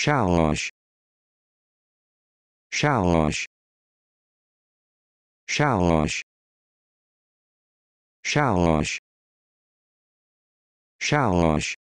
Shalosh. Shalosh. Shalosh. Shalosh. Shalosh.